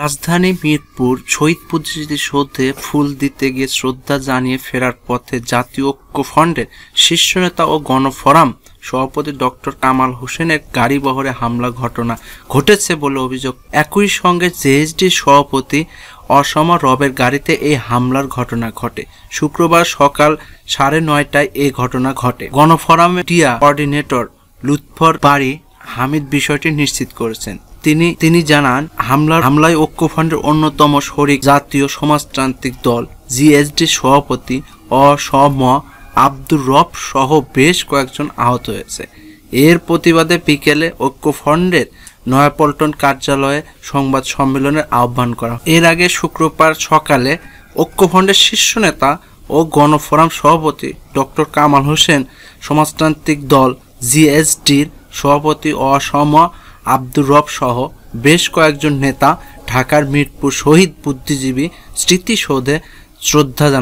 রাজধানী মিরপুর শহীদ বুদ্ধিজীবী সৌধে ফুল দিতে গিয়ে শ্রদ্ধা জানিয়ে ফেরার পথে জাতীয় ফ্রন্টের শীর্ষ নেতা ও গণফোরাম সভাপতি ডক্টর কামাল হোসেনের গাড়িবহরে হামলা ঘটনা ঘটেছে বলে অভিযোগ একই সঙ্গে জেএসডি সভাপতি অসম রবের গাড়িতে এই হামলার ঘটনা ঘটে শুক্রবার সকাল সাড়ে নয়টায় এই ঘটনা ঘটে গণফোরামের টিয়া কোঅর্ডিনেটর লুৎফর বাড়ি হামিদ বিষয়টি নিশ্চিত করেছেন তিনি তিনি জানান হামলার হামলায় ঐক্যফ্রন্টের অন্যতম শরিক জাতীয় সমাজতান্ত্রিক দল জিএসডি সভাপতি অসম আব্দুর রব সহ বেশ কয়েকজন আহত হয়েছে এর প্রতিবাদে বিকেলে ঐক্যফ্রন্টের নয়াপল্টন কার্যালয়ে সংবাদ সম্মেলনের আহ্বান করা এর আগে শুক্রবার সকালে ঐক্যফ্রন্টের শীর্ষ নেতা ও গণফোরাম সভাপতি ডক্টর কামাল হোসেন সমাজতান্ত্রিক দল জিএসডির সভাপতি অসম আব্দুর রব সহ বেশ কয়েকজন নেতা ঢাকার মিরপুর শহীদ বুদ্ধিজীবী স্মৃতিসৌধে শ্রদ্ধা জানা